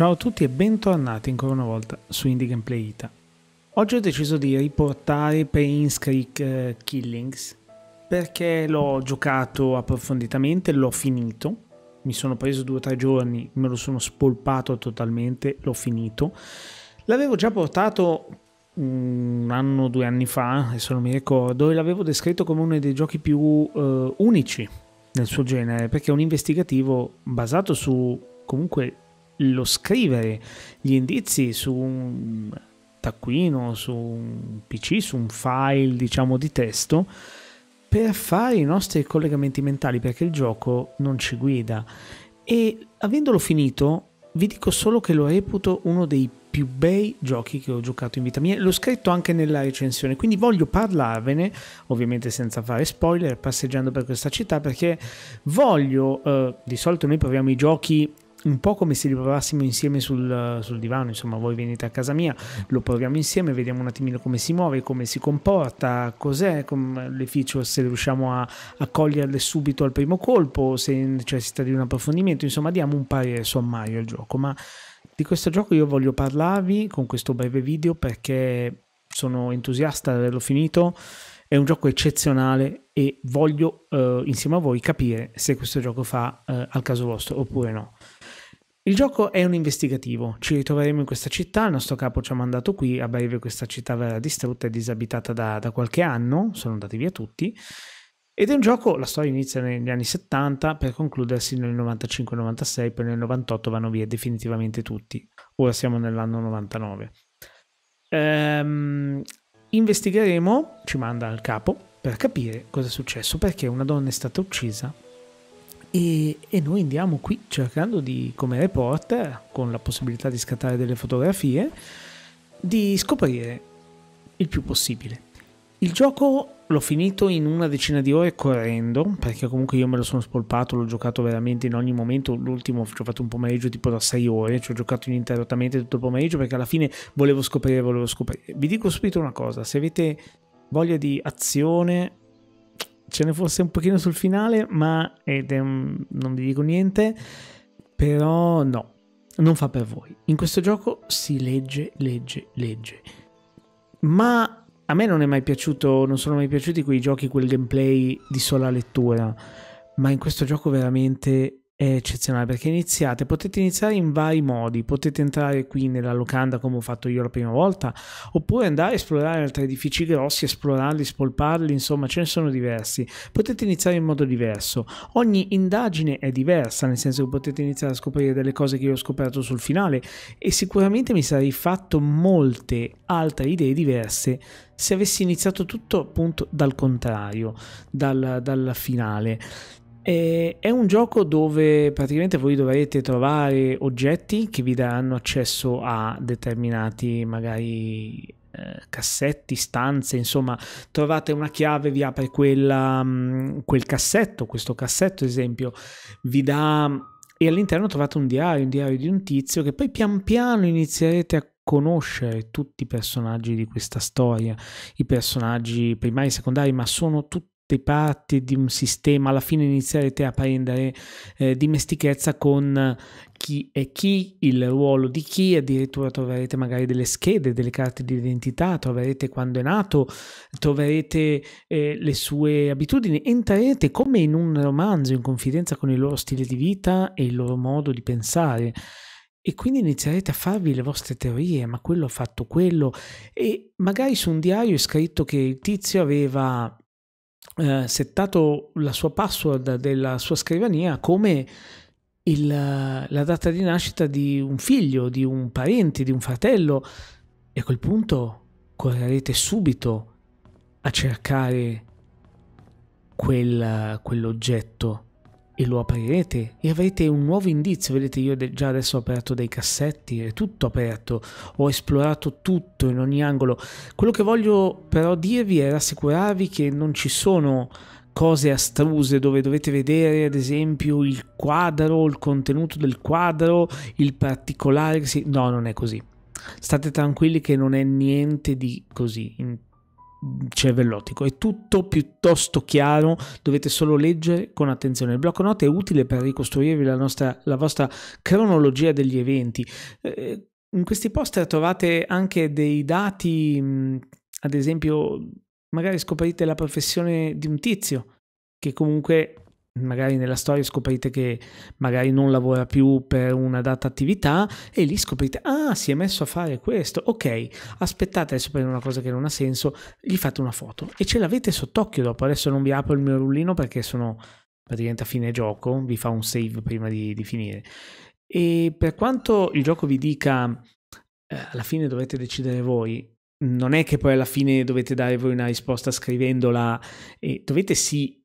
Ciao a tutti e bentornati ancora una volta su Indie Gameplay Ita. Oggi ho deciso di riportare Pain's Creek uh, Killings perché l'ho giocato approfonditamente, l'ho finito, mi sono preso due o tre giorni, me lo sono spolpato totalmente, l'ho finito. L'avevo già portato mm, un anno, o due anni fa, adesso non mi ricordo, e l'avevo descritto come uno dei giochi più uh, unici nel suo genere, perché è un investigativo basato su comunque lo scrivere gli indizi su un taccuino, su un PC, su un file diciamo di testo per fare i nostri collegamenti mentali perché il gioco non ci guida e avendolo finito vi dico solo che lo reputo uno dei più bei giochi che ho giocato in vita mia. L'ho scritto anche nella recensione, quindi voglio parlarvene, ovviamente senza fare spoiler, passeggiando per questa città, perché voglio, eh, di solito noi proviamo i giochi un po' come se li provassimo insieme sul, sul, divano, insomma voi venite a casa mia, lo proviamo insieme, vediamo un attimino come si muove, come si comporta, cos'è, com- le feature, se riusciamo a, a, coglierle subito al primo colpo, se necessita di un approfondimento, insomma diamo un parere sommario al gioco, ma di questo gioco io voglio parlarvi con questo breve video perché sono entusiasta di averlo finito, è un gioco eccezionale e voglio eh, insieme a voi capire se questo gioco fa eh, al caso vostro oppure no. Il gioco è un investigativo, ci ritroveremo in questa città, il nostro capo ci ha mandato qui, a breve questa città verrà distrutta e disabitata da, da qualche anno, sono andati via tutti, ed è un gioco, la storia inizia negli anni 70 per concludersi nel 95-96, poi nel 98 vanno via definitivamente tutti, ora siamo nell'anno 99. Ehm, investigheremo, ci manda il capo, per capire cosa è successo, perché una donna è stata uccisa e, e, noi andiamo qui cercando di, come reporter, con la possibilità di scattare delle fotografie, di scoprire il più possibile. Il gioco l'ho finito in una decina di ore correndo, perché comunque io me lo sono spolpato, l'ho giocato veramente in ogni momento, l'ultimo ci ho fatto un pomeriggio tipo da 6 ore, ci ho giocato ininterrottamente tutto il pomeriggio perché alla fine volevo scoprire, volevo scoprire. Vi dico subito una cosa, se avete voglia di azione ce ne fosse un pochino sul finale, ma ed è non vi dico niente, però no, non fa per voi. In questo gioco si legge, legge, legge. Ma a me non è mai piaciuto, non sono mai piaciuti quei giochi, quel gameplay di sola lettura, ma in questo gioco veramente è eccezionale perché iniziate, potete iniziare in vari modi, potete entrare qui nella locanda come ho fatto io la prima volta, oppure andare a esplorare altri edifici grossi, esplorarli, spolparli, insomma ce ne sono diversi, potete iniziare in modo diverso, ogni indagine è diversa, nel senso che potete iniziare a scoprire delle cose che io ho scoperto sul finale e sicuramente mi sarei fatto molte altre idee diverse se avessi iniziato tutto appunto dal contrario, dal, dal finale è un gioco dove praticamente voi dovrete trovare oggetti che vi daranno accesso a determinati magari eh, cassetti, stanze, insomma, trovate una chiave, vi apre quella, mm, quel cassetto, questo cassetto ad esempio, vi dà e all'interno trovate un diario, un diario di un tizio che poi pian piano inizierete a conoscere tutti i personaggi di questa storia, i personaggi primari e secondari, ma sono tutti parti di un sistema, alla fine inizierete a prendere eh, dimestichezza con chi è chi, il ruolo di chi, addirittura troverete magari delle schede, delle carte di identità, troverete quando è nato, troverete eh, le sue abitudini, entrerete come in un romanzo in confidenza con il loro stile di vita e il loro modo di pensare. E quindi inizierete a farvi le vostre teorie, ma quello ha fatto quello. E magari su un diario è scritto che il tizio aveva eh, settato la sua password della sua scrivania come il, la data di nascita di un figlio, di un parente, di un fratello e a quel punto correrete subito a cercare quel, quell'oggetto e lo aprirete e avrete un nuovo indizio. Vedete, io già adesso ho aperto dei cassetti, è tutto aperto, ho esplorato tutto in ogni angolo. Quello che voglio però dirvi è rassicurarvi che non ci sono cose astruse dove dovete vedere ad esempio il quadro, il contenuto del quadro, il particolare. Si... No, non è così. State tranquilli che non è niente di così cervellotico. È tutto piuttosto chiaro, dovete solo leggere con attenzione. Il blocco note è utile per ricostruirvi la, nostra, la vostra cronologia degli eventi. Eh, in questi poster trovate anche dei dati, mh, ad esempio, magari scoprite la professione di un tizio che comunque magari nella storia scoprite che magari non lavora più per una data attività e lì scoprite ah si è messo a fare questo ok aspettate adesso prendo una cosa che non ha senso gli fate una foto e ce l'avete sott'occhio dopo adesso non vi apro il mio rullino perché sono praticamente a fine gioco vi fa un save prima di, di finire e per quanto il gioco vi dica eh, alla fine dovete decidere voi non è che poi alla fine dovete dare voi una risposta scrivendola, eh, dovete sì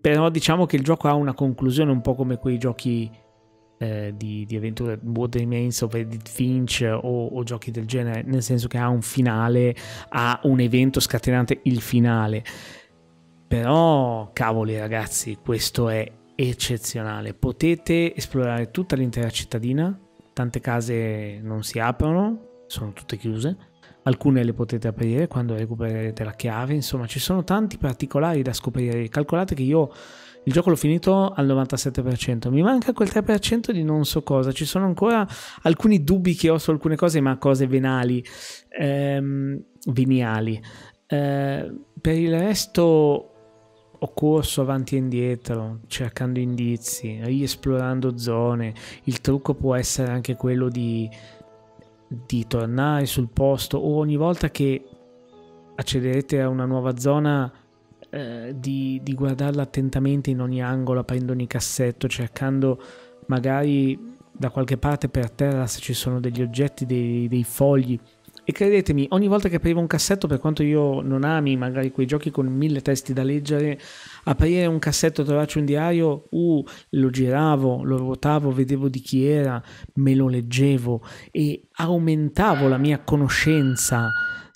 però diciamo che il gioco ha una conclusione un po' come quei giochi eh, di, di avventure, What Remains of Edith Finch o, o, giochi del genere, nel senso che ha un finale, ha un evento scatenante il finale. Però, cavoli ragazzi, questo è eccezionale. Potete esplorare tutta l'intera cittadina, tante case non si aprono, sono tutte chiuse alcune le potete aprire quando recupererete la chiave, insomma ci sono tanti particolari da scoprire, calcolate che io il gioco l'ho finito al 97%, mi manca quel 3% di non so cosa, ci sono ancora alcuni dubbi che ho su alcune cose, ma cose venali, ehm, veniali. Eh, per il resto ho corso avanti e indietro, cercando indizi, riesplorando zone, il trucco può essere anche quello di di tornare sul posto o ogni volta che accederete a una nuova zona eh, di, di, guardarla attentamente in ogni angolo, aprendo ogni cassetto, cercando magari da qualche parte per terra se ci sono degli oggetti, dei, dei fogli e credetemi, ogni volta che aprivo un cassetto, per quanto io non ami magari quei giochi con mille testi da leggere, aprire un cassetto, e trovarci un diario, uh, lo giravo, lo ruotavo, vedevo di chi era, me lo leggevo e aumentavo la mia conoscenza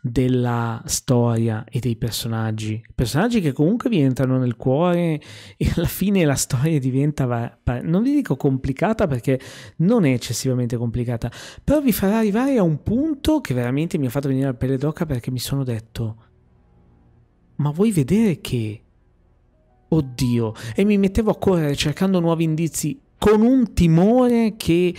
della storia e dei personaggi. Personaggi che comunque vi entrano nel cuore e alla fine la storia diventa, non vi dico complicata perché non è eccessivamente complicata, però vi farà arrivare a un punto che veramente mi ha fatto venire la pelle d'oca perché mi sono detto, ma vuoi vedere che... Oddio, e mi mettevo a correre cercando nuovi indizi con un timore che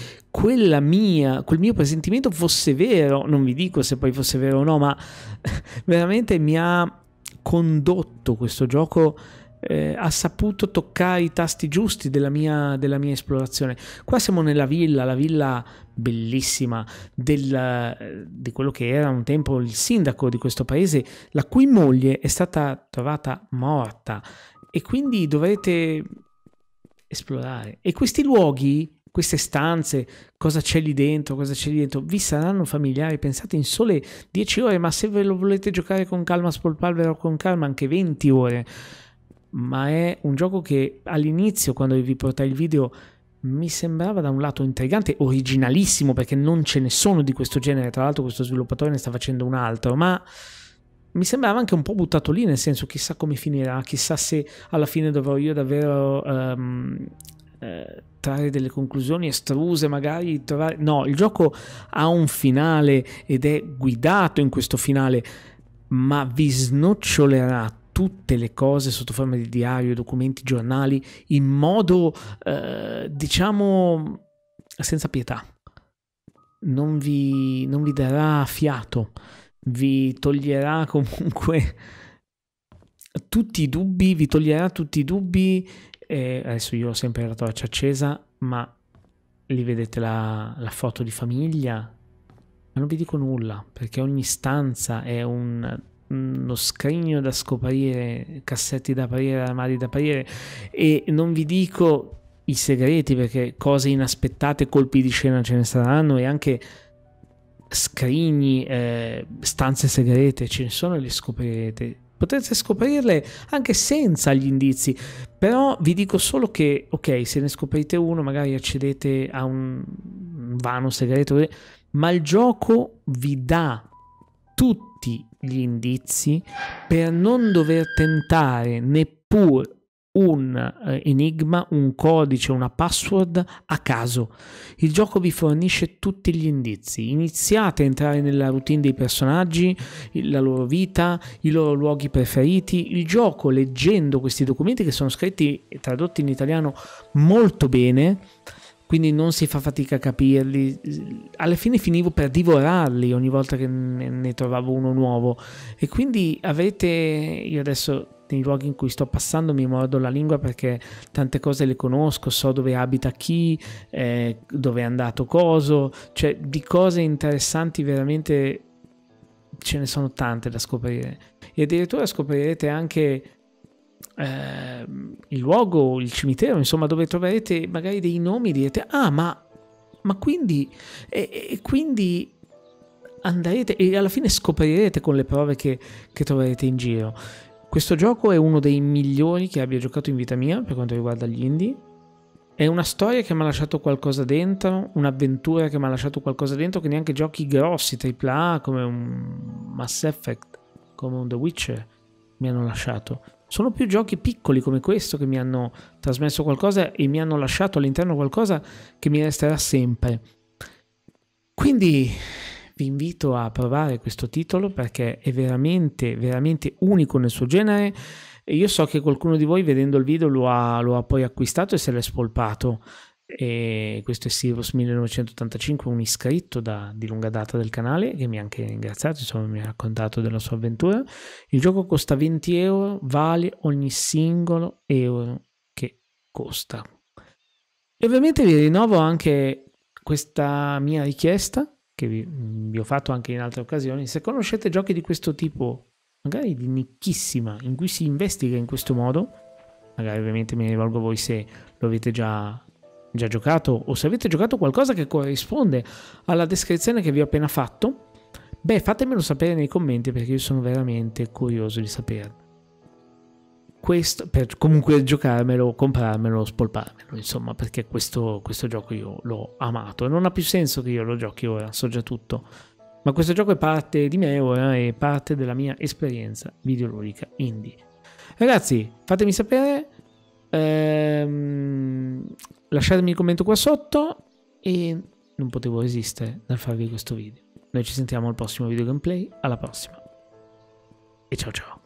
mia, quel mio presentimento fosse vero, non vi dico se poi fosse vero o no, ma veramente mi ha condotto questo gioco eh, ha saputo toccare i tasti giusti della mia, della mia, esplorazione. Qua siamo nella villa, la villa bellissima del, di quello che era un tempo il sindaco di questo paese, la cui moglie è stata trovata morta e quindi dovrete esplorare. E questi luoghi, queste stanze, cosa c'è lì dentro, cosa c'è lì dentro, vi saranno familiari, pensate in sole 10 ore, ma se ve lo volete giocare con calma, spolpalvero con calma, anche 20 ore. Ma è un gioco che all'inizio, quando vi portai il video, mi sembrava da un lato intrigante, originalissimo, perché non ce ne sono di questo genere, tra l'altro questo sviluppatore ne sta facendo un altro, ma mi sembrava anche un po' buttato lì, nel senso chissà come finirà, chissà se alla fine dovrò io davvero um, eh, trarre delle conclusioni estruse, magari trovare... No, il gioco ha un finale ed è guidato in questo finale, ma vi snocciolerà tutte le cose sotto forma di diario, documenti, giornali, in modo, eh, diciamo, senza pietà. Non vi, non vi darà fiato vi toglierà comunque tutti i dubbi, vi toglierà tutti i dubbi. Eh, adesso io ho sempre la torcia accesa, ma lì vedete la, la foto di famiglia. Ma non vi dico nulla, perché ogni stanza è un uno scrigno da scoprire, cassetti da aprire, armadi da aprire e non vi dico i segreti perché cose inaspettate, colpi di scena ce ne saranno e anche scrigni, eh, stanze segrete, ce ne sono e le scoprirete. Potete scoprirle anche senza gli indizi, però vi dico solo che, ok, se ne scoprite uno, magari accedete a un vano segreto, ma il gioco vi dà tutti gli indizi per non dover tentare neppure un eh, enigma, un codice, una password a caso. Il gioco vi fornisce tutti gli indizi. Iniziate a entrare nella routine dei personaggi, la loro vita, i loro luoghi preferiti. Il gioco, leggendo questi documenti che sono scritti e tradotti in italiano molto bene, quindi non si fa fatica a capirli. Alla fine finivo per divorarli ogni volta che ne trovavo uno nuovo. E quindi avete, io adesso nei luoghi in cui sto passando mi mordo la lingua perché tante cose le conosco, so dove abita chi, eh, dove è andato coso, cioè di cose interessanti veramente ce ne sono tante da scoprire. E addirittura scoprirete anche eh, il luogo, il cimitero, insomma, dove troverete magari dei nomi, e direte, ah, ma, ma quindi, e, e quindi andrete e alla fine scoprirete con le prove che, che troverete in giro. Questo gioco è uno dei migliori che abbia giocato in vita mia per quanto riguarda gli indie. È una storia che mi ha lasciato qualcosa dentro, un'avventura che mi ha lasciato qualcosa dentro, che neanche giochi grossi AAA come un Mass Effect, come un The Witcher mi hanno lasciato. Sono più giochi piccoli come questo che mi hanno trasmesso qualcosa e mi hanno lasciato all'interno qualcosa che mi resterà sempre. Quindi vi invito a provare questo titolo perché è veramente, veramente unico nel suo genere. E io so che qualcuno di voi vedendo il video lo ha, lo ha poi acquistato e se l'è spolpato. E questo è Sirius 1985, un iscritto da, di lunga data del canale che mi ha anche ringraziato, insomma mi ha raccontato della sua avventura. Il gioco costa 20 euro, vale ogni singolo euro che costa. E ovviamente vi rinnovo anche questa mia richiesta che vi, vi ho fatto anche in altre occasioni, se conoscete giochi di questo tipo, magari di nicchissima, in cui si investiga in questo modo, magari ovviamente mi rivolgo a voi se lo avete già, già giocato o se avete giocato qualcosa che corrisponde alla descrizione che vi ho appena fatto, beh fatemelo sapere nei commenti perché io sono veramente curioso di saperlo questo, per comunque giocarmelo, comprarmelo, spolparmelo, insomma, perché questo, questo gioco io l'ho amato. Non ha più senso che io lo giochi ora, so già tutto. Ma questo gioco è parte di me ora è parte della mia esperienza videoludica indie. Ragazzi, fatemi sapere, ehm, lasciatemi il commento qua sotto e non potevo resistere dal farvi questo video. Noi ci sentiamo al prossimo video gameplay, alla prossima e ciao ciao.